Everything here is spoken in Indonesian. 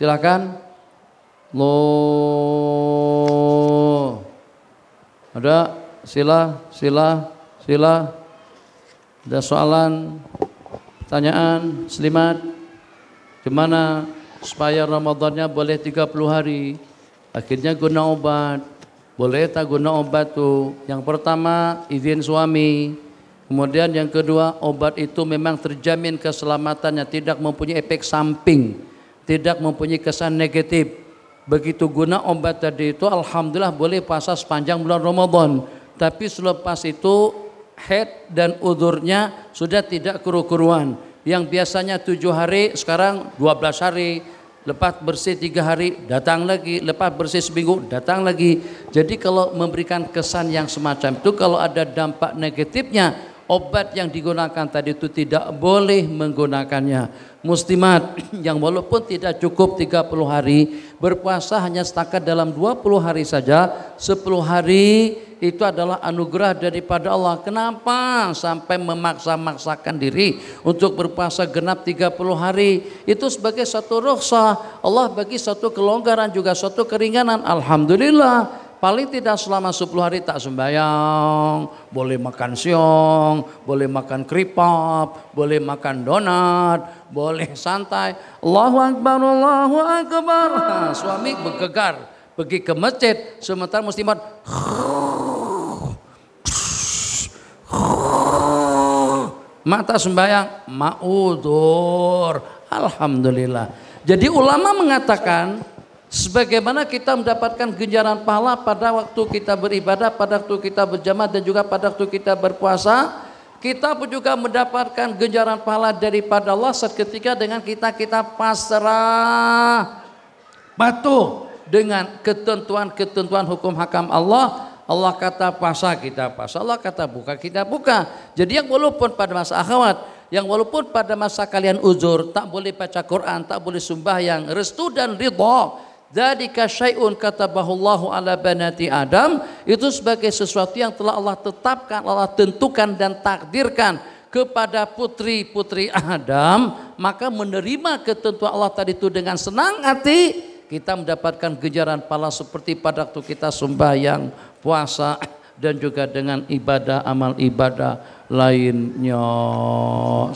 Silakan. Lo. Ada sila, sila, sila. Ada soalan, tanyaan, selimat. Gimana supaya Ramadannya boleh 30 hari? Akhirnya guna obat. Boleh tak guna obat tuh? Yang pertama izin suami. Kemudian yang kedua obat itu memang terjamin keselamatannya tidak mempunyai efek samping tidak mempunyai kesan negatif. Begitu guna obat tadi itu alhamdulillah boleh puasa sepanjang bulan Ramadan. Tapi selepas itu head dan udurnya sudah tidak keruh-keruhan. Yang biasanya tujuh hari sekarang dua belas hari, lepas bersih tiga hari datang lagi lepas bersih seminggu datang lagi jadi kalau memberikan kesan yang semacam itu kalau ada dampak negatifnya obat yang digunakan tadi itu tidak boleh menggunakannya. Muslimat yang walaupun tidak cukup 30 hari, berpuasa hanya setakat dalam 20 hari saja. 10 hari itu adalah anugerah daripada Allah. Kenapa sampai memaksa-maksakan diri untuk berpuasa genap 30 hari? Itu sebagai satu rukhsah. Allah bagi satu kelonggaran juga, satu keringanan. Alhamdulillah Paling tidak selama 10 hari tak sembayang, boleh makan siong, boleh makan kripop, boleh makan donat, boleh santai. Allahu Akbar, Allahu Akbar. Nah, suami bergegar, pergi ke masjid, sementara muslimat mata sembayang maudur alhamdulillah jadi ulama mengatakan Sebagaimana kita mendapatkan ganjaran pahala pada waktu kita beribadah, pada waktu kita berjamaah dan juga pada waktu kita berpuasa, kita pun juga mendapatkan ganjaran pahala daripada Allah seketika dengan kita kita pasrah patuh dengan ketentuan-ketentuan hukum hakam Allah. Allah kata puasa kita puasa, Allah kata buka kita buka. Jadi yang walaupun pada masa akhwat yang walaupun pada masa kalian uzur tak boleh baca Quran, tak boleh sumbah yang restu dan ridho Dzalika kata katabahullahu ala banati Adam itu sebagai sesuatu yang telah Allah tetapkan, Allah tentukan dan takdirkan kepada putri-putri Adam, maka menerima ketentuan Allah tadi itu dengan senang hati, kita mendapatkan gejaran pala seperti pada waktu kita sembahyang, puasa dan juga dengan ibadah amal ibadah lainnya.